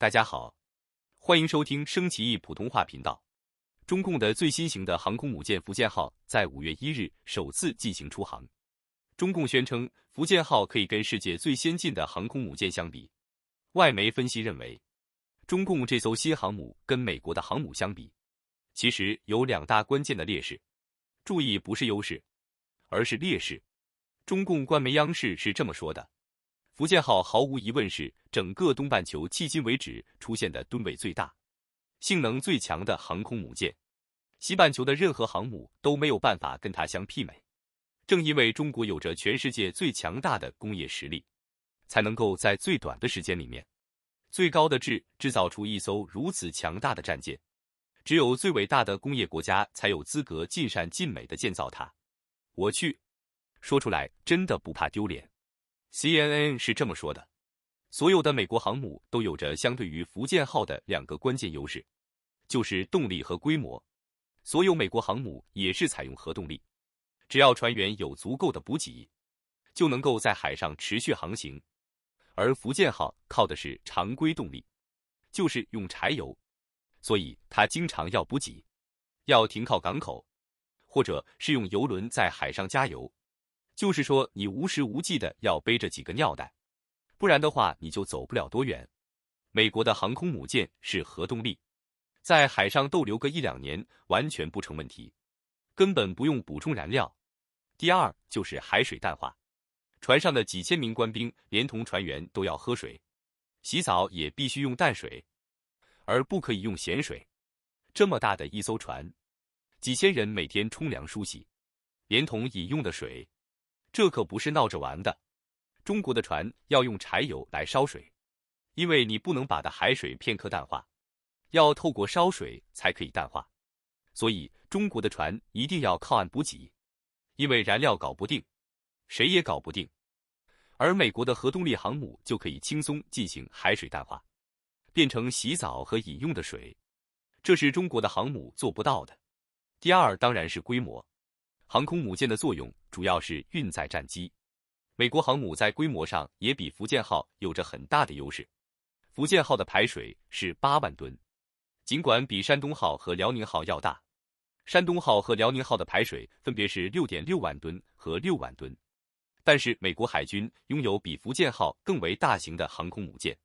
大家好，欢迎收听升旗易普通话频道。中共的最新型的航空母舰福建号在五月一日首次进行出航。中共宣称，福建号可以跟世界最先进的航空母舰相比。外媒分析认为，中共这艘新航母跟美国的航母相比，其实有两大关键的劣势。注意，不是优势，而是劣势。中共官媒央视是这么说的。福建号毫无疑问是整个东半球迄今为止出现的吨位最大、性能最强的航空母舰，西半球的任何航母都没有办法跟它相媲美。正因为中国有着全世界最强大的工业实力，才能够在最短的时间里面、最高的质制造出一艘如此强大的战舰。只有最伟大的工业国家才有资格尽善尽美的建造它。我去，说出来真的不怕丢脸。CNN 是这么说的：所有的美国航母都有着相对于福建号的两个关键优势，就是动力和规模。所有美国航母也是采用核动力，只要船员有足够的补给，就能够在海上持续航行。而福建号靠的是常规动力，就是用柴油，所以它经常要补给，要停靠港口，或者是用油轮在海上加油。就是说，你无时无际的要背着几个尿袋，不然的话你就走不了多远。美国的航空母舰是核动力，在海上逗留个一两年完全不成问题，根本不用补充燃料。第二就是海水淡化，船上的几千名官兵连同船员都要喝水，洗澡也必须用淡水，而不可以用咸水。这么大的一艘船，几千人每天冲凉梳洗，连同饮用的水。这可不是闹着玩的。中国的船要用柴油来烧水，因为你不能把的海水片刻淡化，要透过烧水才可以淡化。所以中国的船一定要靠岸补给，因为燃料搞不定，谁也搞不定。而美国的核动力航母就可以轻松进行海水淡化，变成洗澡和饮用的水，这是中国的航母做不到的。第二，当然是规模。航空母舰的作用主要是运载战机，美国航母在规模上也比福建号有着很大的优势。福建号的排水是八万吨，尽管比山东号和辽宁号要大，山东号和辽宁号的排水分别是六点六万吨和六万吨，但是美国海军拥有比福建号更为大型的航空母舰。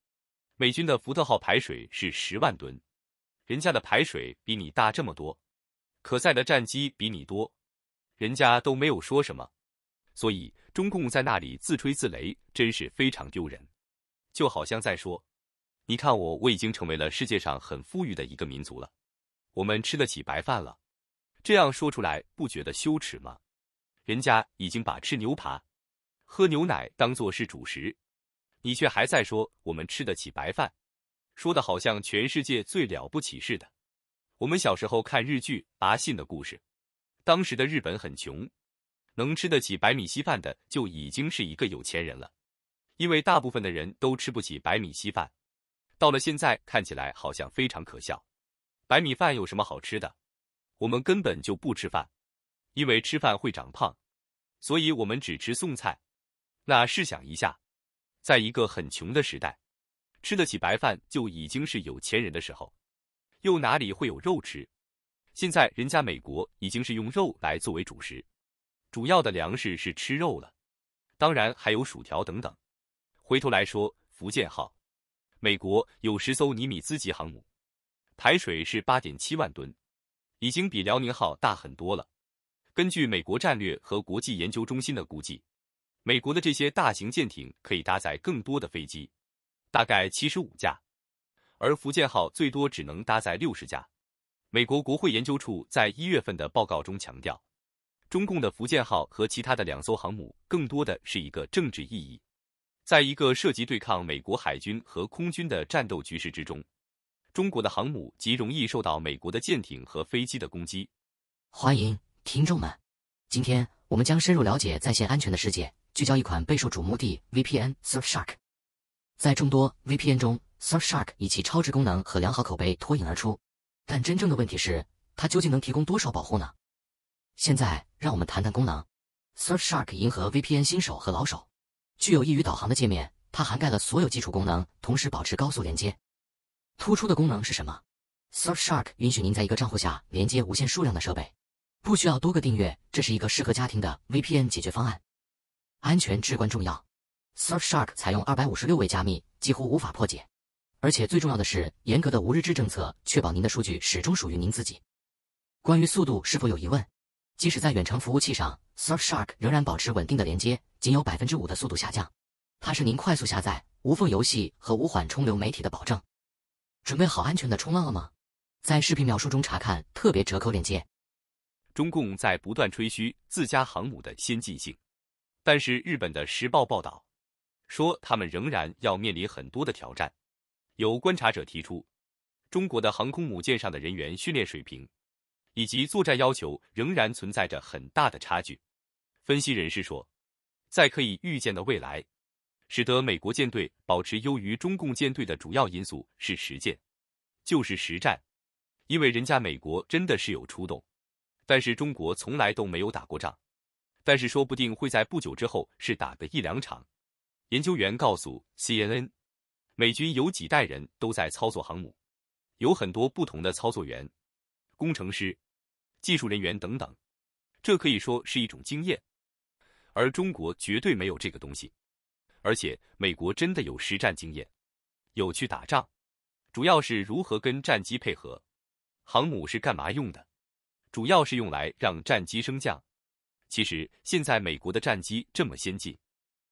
美军的福特号排水是十万吨，人家的排水比你大这么多，可载的战机比你多。人家都没有说什么，所以中共在那里自吹自擂，真是非常丢人，就好像在说：“你看我，我已经成为了世界上很富裕的一个民族了，我们吃得起白饭了。”这样说出来不觉得羞耻吗？人家已经把吃牛排、喝牛奶当做是主食，你却还在说我们吃得起白饭，说的好像全世界最了不起似的。我们小时候看日剧《阿信的故事》。当时的日本很穷，能吃得起白米稀饭的就已经是一个有钱人了，因为大部分的人都吃不起白米稀饭。到了现在，看起来好像非常可笑。白米饭有什么好吃的？我们根本就不吃饭，因为吃饭会长胖，所以我们只吃送菜。那试想一下，在一个很穷的时代，吃得起白饭就已经是有钱人的时候，又哪里会有肉吃？现在人家美国已经是用肉来作为主食，主要的粮食是吃肉了，当然还有薯条等等。回头来说，福建号，美国有十艘尼米兹级航母，排水是八点七万吨，已经比辽宁号大很多了。根据美国战略和国际研究中心的估计，美国的这些大型舰艇可以搭载更多的飞机，大概七十五架，而福建号最多只能搭载六十架。美国国会研究处在一月份的报告中强调，中共的福建号和其他的两艘航母更多的是一个政治意义。在一个涉及对抗美国海军和空军的战斗局势之中，中国的航母极容易受到美国的舰艇和飞机的攻击。欢迎听众们，今天我们将深入了解在线安全的世界，聚焦一款备受瞩目的 VPN Surfshark。在众多 VPN 中，Surfshark 以其超值功能和良好口碑脱颖而出。但真正的问题是，它究竟能提供多少保护呢？现在，让我们谈谈功能。Surfshark 银河 VPN 新手和老手，具有易于导航的界面，它涵盖了所有基础功能，同时保持高速连接。突出的功能是什么？Surfshark 允许您在一个账户下连接无限数量的设备，不需要多个订阅，这是一个适合家庭的 VPN 解决方案。安全至关重要，Surfshark 采用二百五十六位加密，几乎无法破解。而且最重要的是，严格的无日志政策确保您的数据始终属于您自己。关于速度是否有疑问？即使在远程服务器上，Surfshark 仍然保持稳定的连接，仅有百分之五的速度下降。它是您快速下载、无缝游戏和无缓冲流媒体的保证。准备好安全的冲浪了吗？在视频描述中查看特别折扣链接。中共在不断吹嘘自家航母的先进性，但是日本的时报报道说，他们仍然要面临很多的挑战。有观察者提出，中国的航空母舰上的人员训练水平以及作战要求仍然存在着很大的差距。分析人士说，在可以预见的未来，使得美国舰队保持优于中共舰队的主要因素是实践，就是实战。因为人家美国真的是有出动，但是中国从来都没有打过仗，但是说不定会在不久之后是打个一两场。研究员告诉 CNN。美军有几代人都在操作航母，有很多不同的操作员、工程师、技术人员等等，这可以说是一种经验。而中国绝对没有这个东西，而且美国真的有实战经验，有去打仗，主要是如何跟战机配合。航母是干嘛用的？主要是用来让战机升降。其实现在美国的战机这么先进，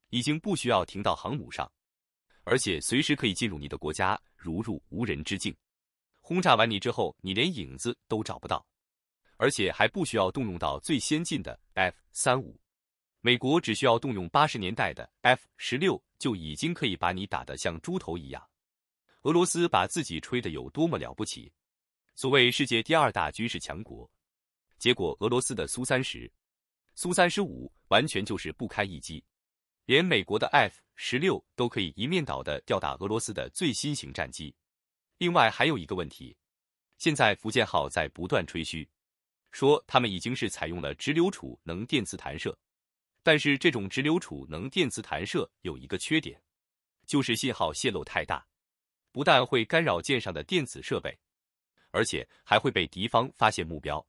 已经不需要停到航母上。而且随时可以进入你的国家，如入无人之境。轰炸完你之后，你连影子都找不到，而且还不需要动用到最先进的 F 三五。美国只需要动用八十年代的 F 十六，就已经可以把你打得像猪头一样。俄罗斯把自己吹得有多么了不起，所谓世界第二大军事强国，结果俄罗斯的苏三十、苏三十五完全就是不堪一击，连美国的 F。十六都可以一面倒的吊打俄罗斯的最新型战机。另外还有一个问题，现在福建号在不断吹嘘，说他们已经是采用了直流储能电磁弹射，但是这种直流储能电磁弹射有一个缺点，就是信号泄露太大，不但会干扰舰上的电子设备，而且还会被敌方发现目标。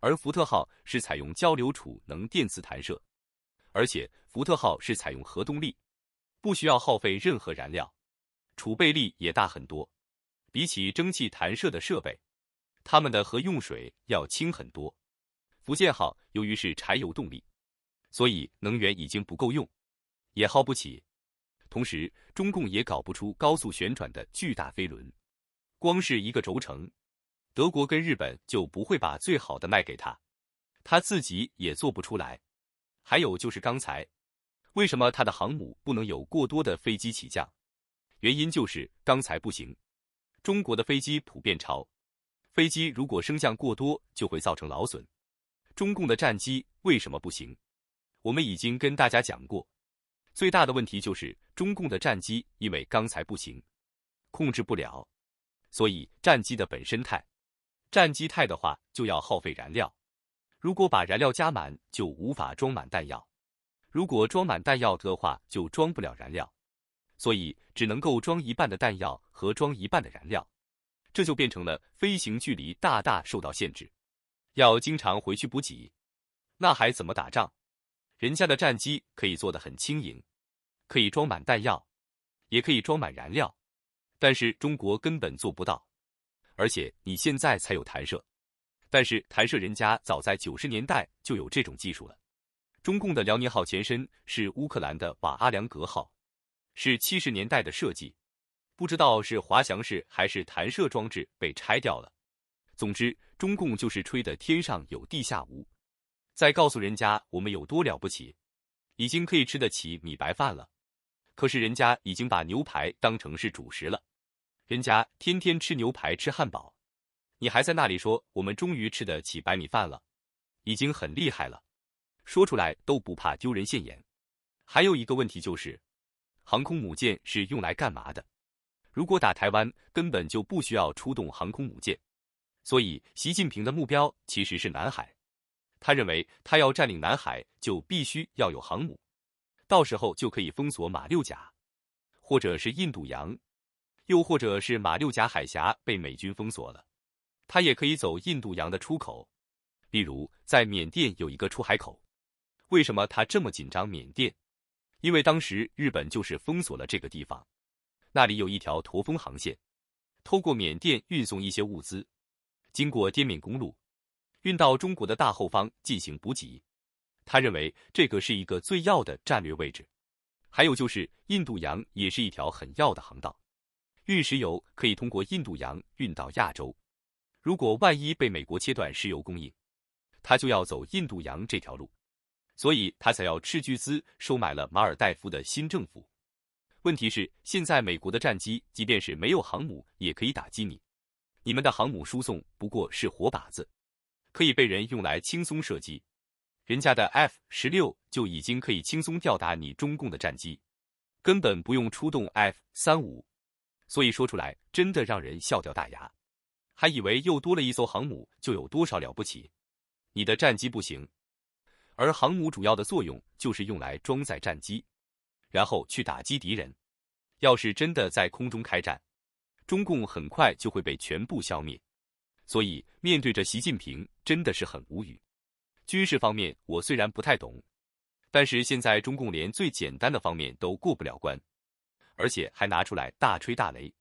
而福特号是采用交流储能电磁弹射，而且福特号是采用核动力。不需要耗费任何燃料，储备力也大很多。比起蒸汽弹射的设备，他们的核用水要轻很多。福建号由于是柴油动力，所以能源已经不够用，也耗不起。同时，中共也搞不出高速旋转的巨大飞轮，光是一个轴承，德国跟日本就不会把最好的卖给他，他自己也做不出来。还有就是刚才。为什么他的航母不能有过多的飞机起降？原因就是钢材不行。中国的飞机普遍潮，飞机如果升降过多，就会造成劳损。中共的战机为什么不行？我们已经跟大家讲过，最大的问题就是中共的战机因为钢材不行，控制不了，所以战机的本身态，战机态的话就要耗费燃料。如果把燃料加满，就无法装满弹药。如果装满弹药的话，就装不了燃料，所以只能够装一半的弹药和装一半的燃料，这就变成了飞行距离大大受到限制，要经常回去补给，那还怎么打仗？人家的战机可以做得很轻盈，可以装满弹药，也可以装满燃料，但是中国根本做不到，而且你现在才有弹射，但是弹射人家早在九十年代就有这种技术了。中共的辽宁号前身是乌克兰的瓦阿良格号，是七十年代的设计，不知道是滑翔式还是弹射装置被拆掉了。总之，中共就是吹的天上有地下无，在告诉人家我们有多了不起，已经可以吃得起米白饭了。可是人家已经把牛排当成是主食了，人家天天吃牛排吃汉堡，你还在那里说我们终于吃得起白米饭了，已经很厉害了。说出来都不怕丢人现眼。还有一个问题就是，航空母舰是用来干嘛的？如果打台湾，根本就不需要出动航空母舰。所以，习近平的目标其实是南海。他认为，他要占领南海，就必须要有航母。到时候就可以封锁马六甲，或者是印度洋，又或者是马六甲海峡被美军封锁了，他也可以走印度洋的出口，例如在缅甸有一个出海口。为什么他这么紧张缅甸？因为当时日本就是封锁了这个地方，那里有一条驼峰航线，通过缅甸运送一些物资，经过滇缅公路，运到中国的大后方进行补给。他认为这个是一个最要的战略位置。还有就是印度洋也是一条很要的航道，运石油可以通过印度洋运到亚洲。如果万一被美国切断石油供应，他就要走印度洋这条路。所以他才要斥巨资收买了马尔代夫的新政府。问题是，现在美国的战机，即便是没有航母，也可以打击你。你们的航母输送不过是活靶子，可以被人用来轻松射击。人家的 F 十六就已经可以轻松吊打你中共的战机，根本不用出动 F 三五。所以说出来，真的让人笑掉大牙。还以为又多了一艘航母就有多少了不起？你的战机不行。而航母主要的作用就是用来装载战机，然后去打击敌人。要是真的在空中开战，中共很快就会被全部消灭。所以面对着习近平，真的是很无语。军事方面我虽然不太懂，但是现在中共连最简单的方面都过不了关，而且还拿出来大吹大擂，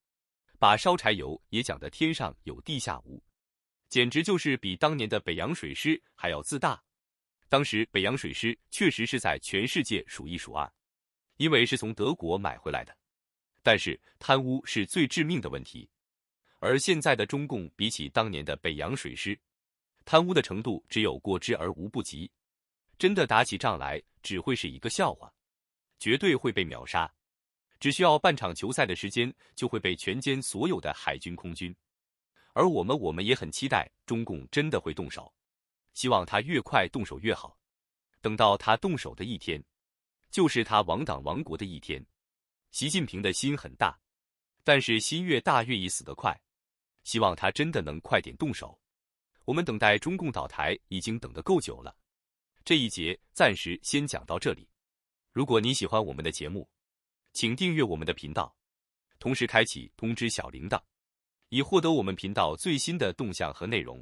把烧柴油也讲得天上有地下无，简直就是比当年的北洋水师还要自大。当时北洋水师确实是在全世界数一数二，因为是从德国买回来的。但是贪污是最致命的问题，而现在的中共比起当年的北洋水师，贪污的程度只有过之而无不及。真的打起仗来，只会是一个笑话，绝对会被秒杀。只需要半场球赛的时间，就会被全歼所有的海军空军。而我们，我们也很期待中共真的会动手。希望他越快动手越好。等到他动手的一天，就是他亡党亡国的一天。习近平的心很大，但是心越大，越易死得快。希望他真的能快点动手。我们等待中共倒台已经等得够久了。这一节暂时先讲到这里。如果你喜欢我们的节目，请订阅我们的频道，同时开启通知小铃铛，以获得我们频道最新的动向和内容。